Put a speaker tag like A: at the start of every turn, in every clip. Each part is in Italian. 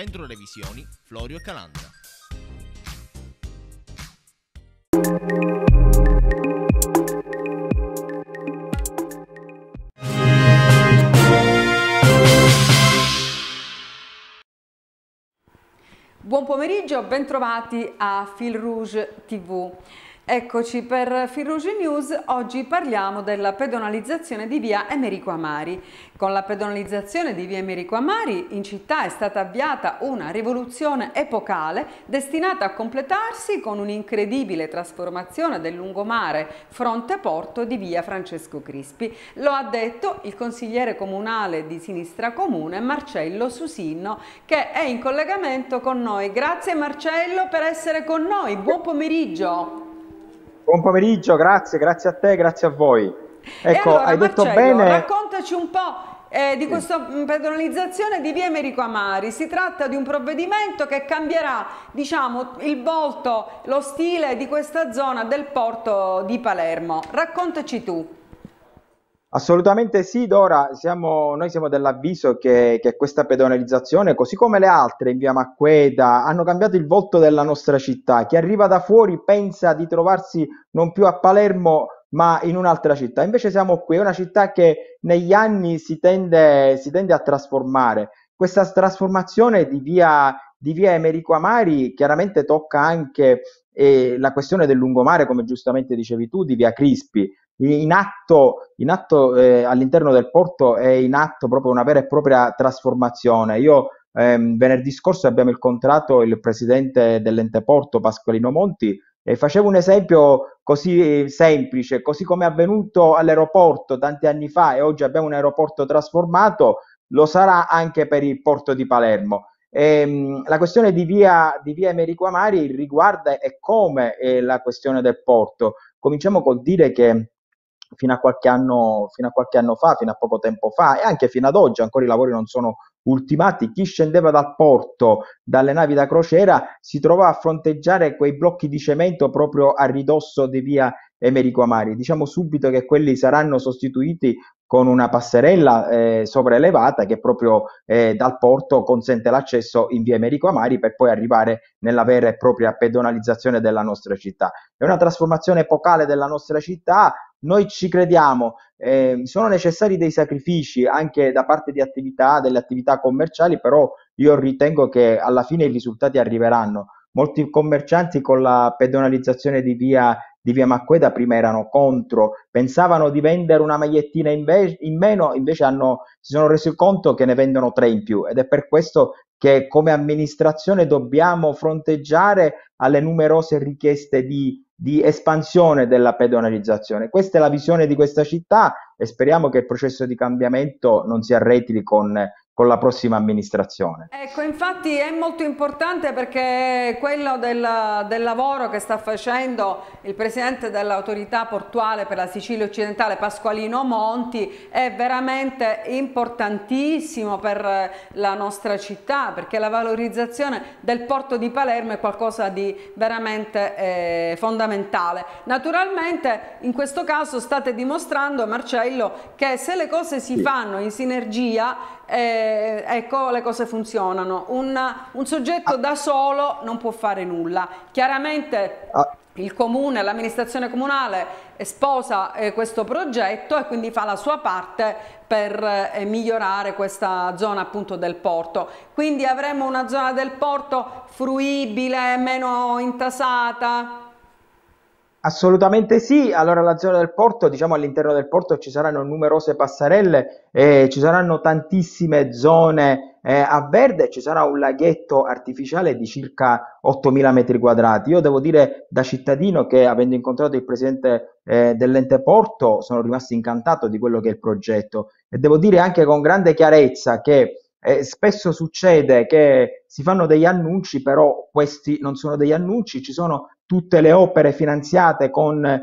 A: Centro Revisioni Florio e Calanda.
B: Buon pomeriggio, bentrovati a Fil Rouge TV. Eccoci per Firrugi News, oggi parliamo della pedonalizzazione di via Emerico Amari. Con la pedonalizzazione di via Emerico Amari in città è stata avviata una rivoluzione epocale destinata a completarsi con un'incredibile trasformazione del lungomare fronte porto di via Francesco Crispi. Lo ha detto il consigliere comunale di Sinistra Comune Marcello Susinno che è in collegamento con noi. Grazie Marcello per essere con noi, buon pomeriggio!
A: Buon pomeriggio, grazie, grazie a te, grazie a voi. Ecco, allora, hai detto Marcello, bene.
B: Raccontaci un po' Eh, di questa mm, pedonalizzazione di via Emerico Amari. Si tratta di un provvedimento che cambierà diciamo, il volto, lo stile di questa zona del porto di Palermo. Raccontaci tu.
A: Assolutamente sì, Dora, siamo, noi siamo dell'avviso che, che, questa pedonalizzazione, così come le altre in via Macqueda, hanno cambiato il volto della nostra città. Chi arriva da fuori pensa di trovarsi non più a Palermo ma in un'altra città. Invece siamo qui, è una città che negli anni si tende, si tende a trasformare. Questa trasformazione di via di via Emerico Amari chiaramente tocca anche eh, la questione del lungomare, come giustamente dicevi tu, di via Crispi. In atto, in atto eh, all'interno del porto è in atto proprio una vera e propria trasformazione. Io ehm, venerdì scorso abbiamo incontrato il presidente dell'ente porto Pasqualino Monti e facevo un esempio così eh, semplice, così come è avvenuto all'aeroporto tanti anni fa e oggi abbiamo un aeroporto trasformato, lo sarà anche per il porto di Palermo. Ehm, la questione di via, di via Emerico Amari riguarda e come la questione del porto. Cominciamo col dire che fino a, qualche anno, fino a qualche anno fa, fino a poco tempo fa e anche fino ad oggi, ancora i lavori non sono ultimati, chi scendeva dal porto, dalle navi da crociera, si trovava a fronteggiare quei blocchi di cemento proprio a ridosso di via Emerico Amari. Diciamo subito che quelli saranno sostituiti con una passerella eh, sopraelevata che proprio eh, dal porto consente l'accesso in via Emerico Amari per poi arrivare nella vera e propria pedonalizzazione della nostra città. È una trasformazione epocale della nostra città, noi ci crediamo, eh, sono necessari dei sacrifici anche da parte di attività, delle attività commerciali, però io ritengo che alla fine i risultati arriveranno molti commercianti con la pedonalizzazione di via di Via Macqueda prima erano contro, pensavano di vendere una magliettina in, ve- in meno, invece hanno, si sono resi conto che ne vendono tre in più ed è per questo che come amministrazione dobbiamo fronteggiare alle numerose richieste di, di espansione della pedonalizzazione. Questa è la visione di questa città e speriamo che il processo di cambiamento non si arretri con con la prossima amministrazione.
B: Ecco, infatti è molto importante perché quello del, del lavoro che sta facendo il presidente dell'autorità portuale per la Sicilia occidentale Pasqualino Monti è veramente importantissimo per la nostra città perché la valorizzazione del porto di Palermo è qualcosa di veramente eh, fondamentale. Naturalmente in questo caso state dimostrando Marcello che se le cose si sì. fanno in sinergia eh, ecco le cose funzionano. Un, un soggetto ah. da solo non può fare nulla. Chiaramente ah. il comune, l'amministrazione comunale sposa eh, questo progetto e quindi fa la sua parte per eh, migliorare questa zona appunto del porto. Quindi avremo una zona del porto fruibile, meno intasata.
A: Assolutamente sì, allora la zona del porto, diciamo all'interno del porto ci saranno numerose passerelle, eh, ci saranno tantissime zone eh, a verde, ci sarà un laghetto artificiale di circa 8.000 metri quadrati. Io devo dire da cittadino che avendo incontrato il presidente eh, dell'ente porto sono rimasto incantato di quello che è il progetto e devo dire anche con grande chiarezza che eh, spesso succede che si fanno degli annunci, però questi non sono degli annunci, ci sono tutte le opere finanziate con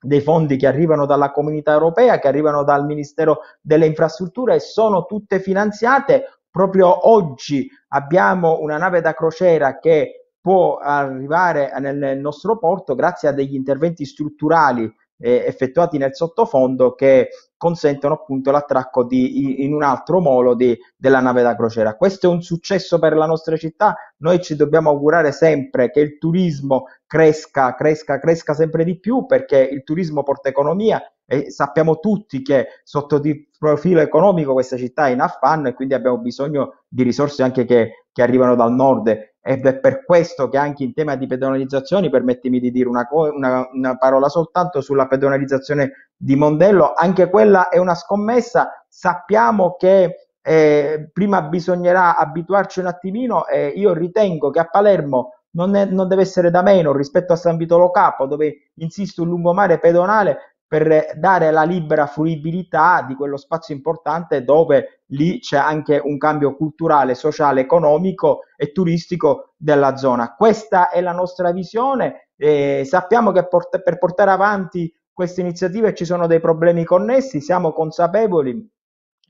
A: dei fondi che arrivano dalla comunità europea, che arrivano dal Ministero delle Infrastrutture, sono tutte finanziate. Proprio oggi abbiamo una nave da crociera che può arrivare nel nostro porto grazie a degli interventi strutturali eh, effettuati nel sottofondo che consentono appunto l'attracco di, in un altro molo di, della nave da crociera. Questo è un successo per la nostra città, noi ci dobbiamo augurare sempre che il turismo cresca, cresca, cresca sempre di più perché il turismo porta economia e sappiamo tutti che sotto di profilo economico questa città è in affanno e quindi abbiamo bisogno di risorse anche che, che arrivano dal nord ed è per questo che anche in tema di pedonalizzazioni, permettimi di dire una, una, una parola soltanto sulla pedonalizzazione di Mondello, anche quella è una scommessa, sappiamo che eh, prima bisognerà abituarci un attimino e io ritengo che a Palermo non, è, non deve essere da meno rispetto a San Vitolo Capo, dove insisto un lungomare pedonale per dare la libera fruibilità di quello spazio importante dove lì c'è anche un cambio culturale, sociale, economico e turistico della zona. Questa è la nostra visione. Eh, sappiamo che port- per portare avanti queste iniziative ci sono dei problemi connessi, siamo consapevoli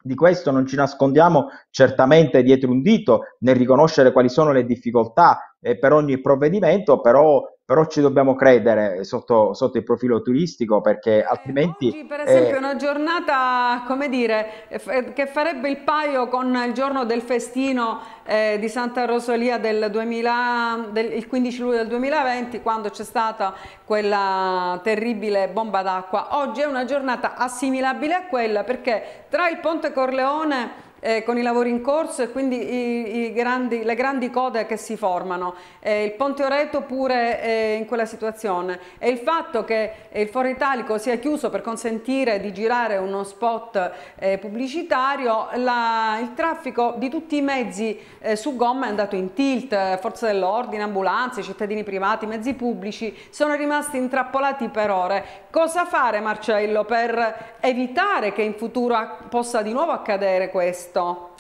A: di questo, non ci nascondiamo certamente dietro un dito nel riconoscere quali sono le difficoltà eh, per ogni provvedimento, però però ci dobbiamo credere sotto, sotto, il profilo turistico perché eh, altrimenti... Eh, Oggi per esempio eh, è
B: una giornata, come dire, eh, che farebbe il paio con il giorno del festino eh, di Santa Rosalia del, 2000, del il 15 luglio del 2020 quando c'è stata quella terribile bomba d'acqua. Oggi è una giornata assimilabile a quella perché tra il Ponte Corleone eh, con i lavori in corso e quindi i, i grandi, le grandi code che si formano. Eh, il Ponte Oreto pure eh, in quella situazione e il fatto che eh, il Foro Italico sia chiuso per consentire di girare uno spot eh, pubblicitario, la, il traffico di tutti i mezzi eh, su gomma è andato in tilt, forze dell'ordine, ambulanze, cittadini privati, mezzi pubblici sono rimasti intrappolati per ore. Cosa fare Marcello per evitare che in futuro possa di nuovo accadere questo? questo?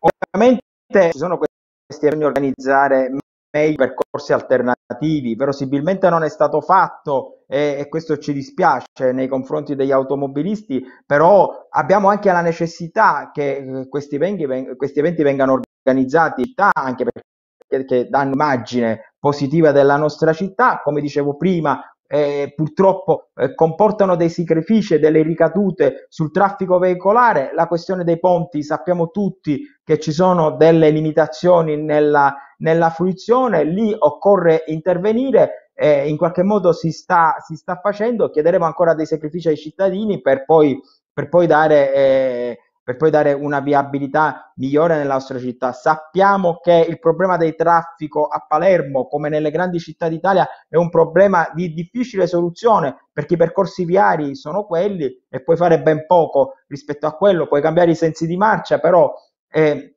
A: Ovviamente ci sono questi anni organizzare meglio percorsi alternativi, verosimilmente non è stato fatto e, e, questo ci dispiace nei confronti degli automobilisti, però abbiamo anche la necessità che eh, questi, venghi, questi eventi vengano organizzati anche perché che danno immagine positiva della nostra città, come dicevo prima, eh, purtroppo eh, comportano dei sacrifici e delle ricadute sul traffico veicolare. La questione dei ponti, sappiamo tutti che ci sono delle limitazioni nella, nella fruizione, lì occorre intervenire. Eh, in qualche modo si sta, si sta, facendo, chiederemo ancora dei sacrifici ai cittadini per poi, per poi dare eh, per poi dare una viabilità migliore nella nostra città. Sappiamo che il problema del traffico a Palermo, come nelle grandi città d'Italia, è un problema di difficile soluzione perché i percorsi viari sono quelli e puoi fare ben poco rispetto a quello, puoi cambiare i sensi di marcia, però eh,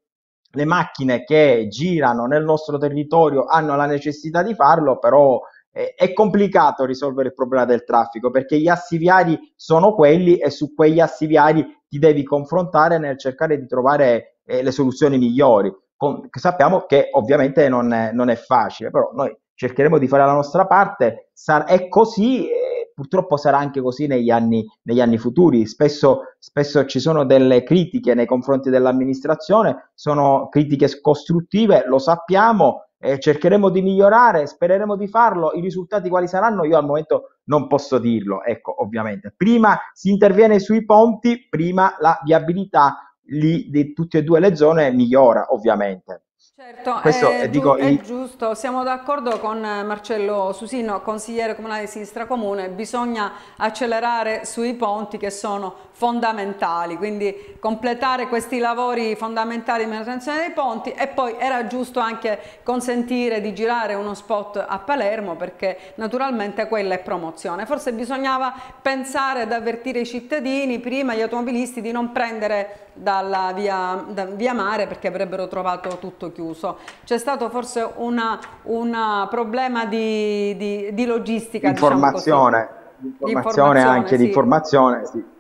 A: le macchine che girano nel nostro territorio hanno la necessità di farlo, però eh, è complicato risolvere il problema del traffico perché gli assi viari sono quelli e su quegli assi viari ti devi confrontare nel cercare di trovare eh, le soluzioni migliori. Con, sappiamo che ovviamente non è, non è, facile, però noi cercheremo di fare la nostra parte, sar- è così purtroppo sarà anche così negli anni, negli anni futuri. Spesso, spesso, ci sono delle critiche nei confronti dell'amministrazione, sono critiche costruttive, lo sappiamo, eh, cercheremo di migliorare, spereremo di farlo, i risultati quali saranno io al momento non posso dirlo, ecco ovviamente. Prima si interviene sui ponti, prima la viabilità lì di tutte e due le zone migliora ovviamente.
B: Certo, Questo è, dico, è giusto, siamo d'accordo con eh, Marcello Susino, consigliere comunale di Sinistra Comune, bisogna accelerare sui ponti che sono fondamentali, quindi completare questi lavori fondamentali di manutenzione dei ponti e poi era giusto anche consentire di girare uno spot a Palermo perché naturalmente quella è promozione, forse bisognava pensare ad avvertire i cittadini prima, gli automobilisti, di non prendere dalla via, da via mare perché avrebbero trovato tutto chiuso chiuso. C'è stato forse un problema di, di, di logistica. Diciamo informazione, diciamo informazione, informazione anche, sì. di
A: informazione, sì.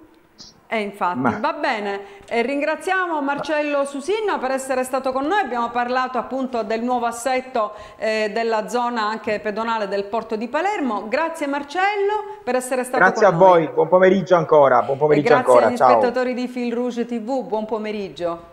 B: Eh, infatti, Ma... va bene. Eh, ringraziamo Marcello Susinno per essere stato con noi. Abbiamo parlato appunto del nuovo assetto eh, della zona anche pedonale del porto di Palermo. Grazie Marcello per essere stato grazie con
A: noi. Grazie a voi, buon pomeriggio ancora. Buon pomeriggio grazie ancora. agli Ciao. spettatori
B: di Fil Rouge TV, buon pomeriggio.